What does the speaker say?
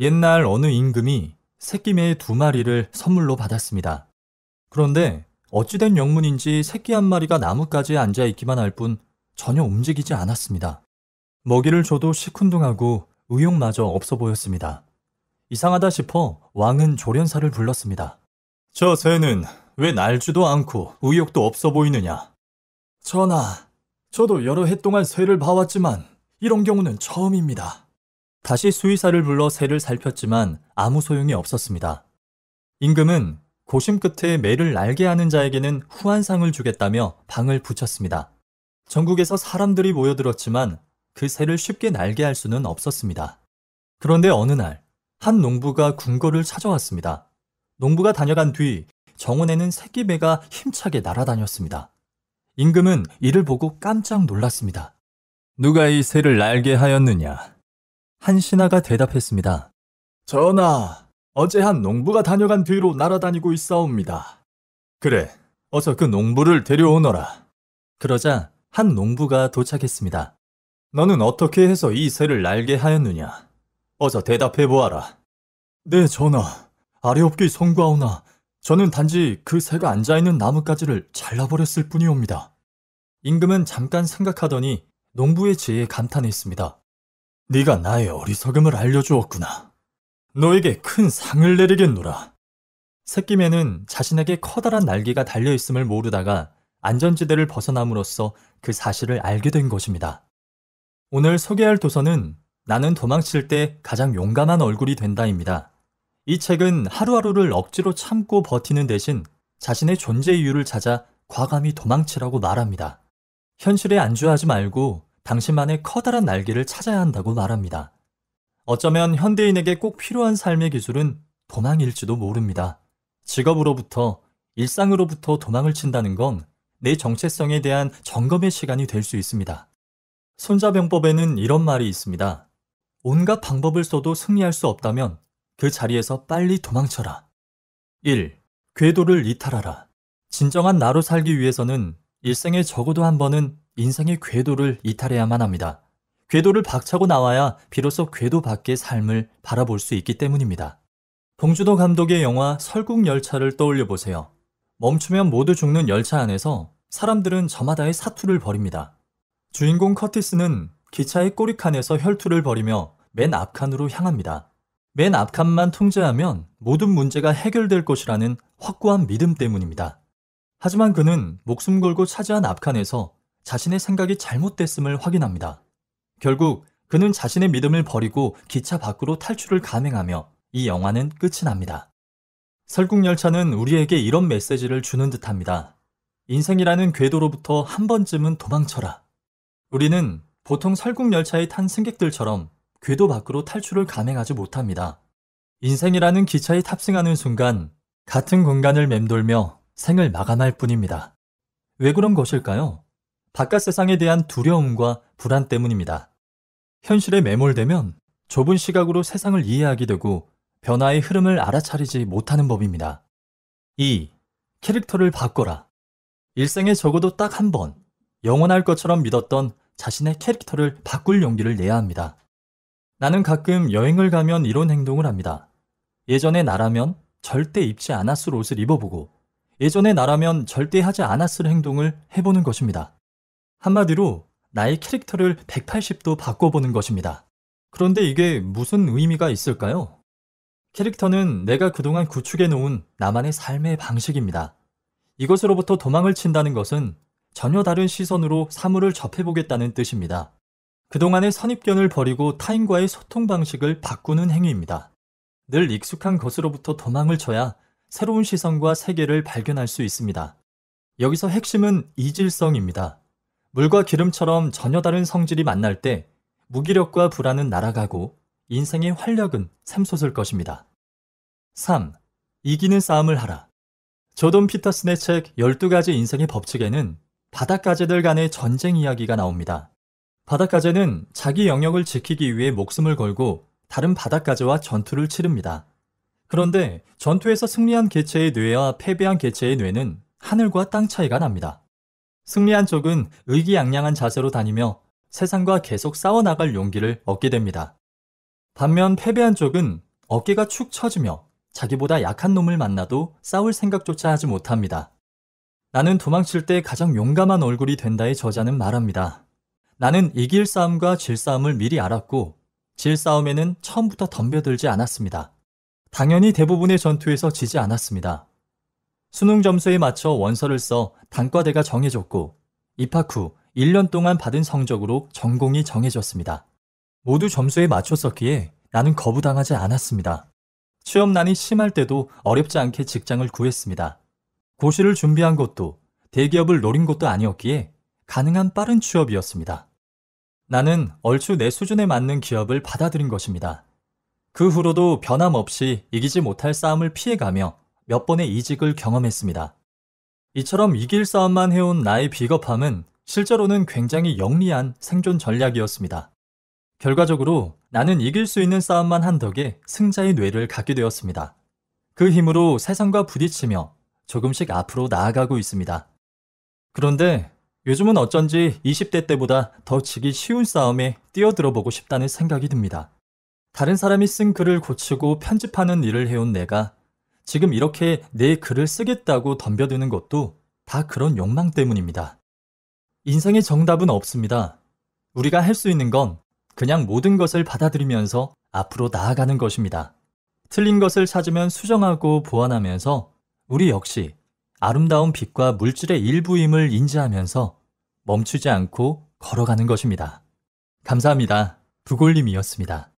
옛날 어느 임금이 새끼 매의두 마리를 선물로 받았습니다. 그런데 어찌된 영문인지 새끼 한 마리가 나뭇가지에 앉아 있기만 할 뿐 전혀 움직이지 않았습니다. 먹이를 줘도 시큰둥하고 의욕마저 없어 보였습니다. 이상하다 싶어 왕은 조련사를 불렀습니다. 저 새는 왜 날지도 않고 의욕도 없어 보이느냐? 전하, 저도 여러 해 동안 새를 봐왔지만 이런 경우는 처음입니다. 다시 수의사를 불러 새를 살폈지만 아무 소용이 없었습니다. 임금은 고심 끝에 매를 날게 하는 자에게는 후한상을 주겠다며 방을 붙였습니다. 전국에서 사람들이 모여들었지만 그 새를 쉽게 날게 할 수는 없었습니다. 그런데 어느 날, 한 농부가 궁궐을 찾아왔습니다. 농부가 다녀간 뒤 정원에는 새끼배가 힘차게 날아다녔습니다. 임금은 이를 보고 깜짝 놀랐습니다. 누가 이 새를 날게 하였느냐? 한신하가 대답했습니다. 전하, 어제 한 농부가 다녀간 뒤로 날아다니고 있사옵니다. 그래, 어서 그 농부를 데려오너라. 그러자 한 농부가 도착했습니다. 너는 어떻게 해서 이 새를 날게 하였느냐? 어서 대답해 보아라. 네, 전하. 아래옵기 송구하오나 저는 단지 그 새가 앉아있는 나뭇가지를 잘라버렸을 뿐이옵니다. 임금은 잠깐 생각하더니 농부의 지혜에 감탄했습니다. 네가 나의 어리석음을 알려주었구나. 너에게 큰 상을 내리겠노라. 새끼매는 자신에게 커다란 날개가 달려있음을 모르다가 안전지대를 벗어남으로써 그 사실을 알게 된 것입니다. 오늘 소개할 도서는 나는 도망칠 때 가장 용감한 얼굴이 된다입니다. 이 책은 하루하루를 억지로 참고 버티는 대신 자신의 존재 이유를 찾아 과감히 도망치라고 말합니다. 현실에 안주하지 말고 당신만의 커다란 날개를 찾아야 한다고 말합니다. 어쩌면 현대인에게 꼭 필요한 삶의 기술은 도망일지도 모릅니다. 직업으로부터, 일상으로부터 도망을 친다는 건 내 정체성에 대한 점검의 시간이 될 수 있습니다. 손자병법에는 이런 말이 있습니다. 온갖 방법을 써도 승리할 수 없다면 그 자리에서 빨리 도망쳐라. 1. 궤도를 이탈하라. 진정한 나로 살기 위해서는 일생에 적어도 한 번은 인생의 궤도를 이탈해야만 합니다. 궤도를 박차고 나와야 비로소 궤도 밖의 삶을 바라볼 수 있기 때문입니다. 봉준호 감독의 영화 설국열차를 떠올려 보세요. 멈추면 모두 죽는 열차 안에서 사람들은 저마다의 사투를 벌입니다. 주인공 커티스는 기차의 꼬리칸에서 혈투를 벌이며 맨 앞칸으로 향합니다. 맨 앞칸만 통제하면 모든 문제가 해결될 것이라는 확고한 믿음 때문입니다. 하지만 그는 목숨 걸고 차지한 앞칸에서 자신의 생각이 잘못됐음을 확인합니다. 결국 그는 자신의 믿음을 버리고 기차 밖으로 탈출을 감행하며 이 영화는 끝이 납니다. 설국열차는 우리에게 이런 메시지를 주는 듯 합니다. 인생이라는 궤도로부터 한 번쯤은 도망쳐라. 우리는 보통 설국열차에 탄 승객들처럼 궤도 밖으로 탈출을 감행하지 못합니다. 인생이라는 기차에 탑승하는 순간 같은 공간을 맴돌며 생을 마감할 뿐입니다. 왜 그런 것일까요? 바깥 세상에 대한 두려움과 불안 때문입니다. 현실에 매몰되면 좁은 시각으로 세상을 이해하게 되고 변화의 흐름을 알아차리지 못하는 법입니다. 2. 캐릭터를 바꿔라. 일생에 적어도 딱 한 번, 영원할 것처럼 믿었던 자신의 캐릭터를 바꿀 용기를 내야 합니다. 나는 가끔 여행을 가면 이런 행동을 합니다. 예전에 나라면 절대 입지 않았을 옷을 입어보고, 예전에 나라면 절대 하지 않았을 행동을 해보는 것입니다. 한마디로 나의 캐릭터를 180도 바꿔보는 것입니다. 그런데 이게 무슨 의미가 있을까요? 캐릭터는 내가 그동안 구축해 놓은 나만의 삶의 방식입니다. 이것으로부터 도망을 친다는 것은 전혀 다른 시선으로 사물을 접해보겠다는 뜻입니다. 그동안의 선입견을 버리고 타인과의 소통 방식을 바꾸는 행위입니다. 늘 익숙한 것으로부터 도망을 쳐야 새로운 시선과 세계를 발견할 수 있습니다. 여기서 핵심은 이질성입니다. 물과 기름처럼 전혀 다른 성질이 만날 때 무기력과 불안은 날아가고 인생의 활력은 샘솟을 것입니다. 3. 이기는 싸움을 하라. 조던 피터슨의 책 12가지 인생의 법칙에는 바닷가재들 간의 전쟁 이야기가 나옵니다. 바닷가재는 자기 영역을 지키기 위해 목숨을 걸고 다른 바닷가재와 전투를 치릅니다. 그런데 전투에서 승리한 개체의 뇌와 패배한 개체의 뇌는 하늘과 땅 차이가 납니다. 승리한 쪽은 의기양양한 자세로 다니며 세상과 계속 싸워나갈 용기를 얻게 됩니다. 반면 패배한 쪽은 어깨가 축 처지며 자기보다 약한 놈을 만나도 싸울 생각조차 하지 못합니다. 나는 도망칠 때 가장 용감한 얼굴이 된다의 저자는 말합니다. 나는 이길 싸움과 질 싸움을 미리 알았고 질 싸움에는 처음부터 덤벼들지 않았습니다. 당연히 대부분의 전투에서 지지 않았습니다. 수능 점수에 맞춰 원서를 써 단과대가 정해졌고 입학 후 1년 동안 받은 성적으로 전공이 정해졌습니다. 모두 점수에 맞췄었기에 나는 거부당하지 않았습니다. 취업난이 심할 때도 어렵지 않게 직장을 구했습니다. 고시를 준비한 것도 대기업을 노린 것도 아니었기에 가능한 빠른 취업이었습니다. 나는 얼추 내 수준에 맞는 기업을 받아들인 것입니다. 그 후로도 변함없이 이기지 못할 싸움을 피해가며 몇 번의 이직을 경험했습니다. 이처럼 이길 싸움만 해온 나의 비겁함은 실제로는 굉장히 영리한 생존 전략이었습니다. 결과적으로 나는 이길 수 있는 싸움만 한 덕에 승자의 뇌를 갖게 되었습니다. 그 힘으로 세상과 부딪히며 조금씩 앞으로 나아가고 있습니다. 그런데 요즘은 어쩐지 20대 때보다 더 지기 쉬운 싸움에 뛰어들어보고 싶다는 생각이 듭니다. 다른 사람이 쓴 글을 고치고 편집하는 일을 해온 내가 지금 이렇게 내 글을 쓰겠다고 덤벼드는 것도 다 그런 욕망 때문입니다. 인생의 정답은 없습니다. 우리가 할 수 있는 건 그냥 모든 것을 받아들이면서 앞으로 나아가는 것입니다. 틀린 것을 찾으면 수정하고 보완하면서 우리 역시 아름다운 빛과 물질의 일부임을 인지하면서 멈추지 않고 걸어가는 것입니다. 감사합니다. 부골님이었습니다.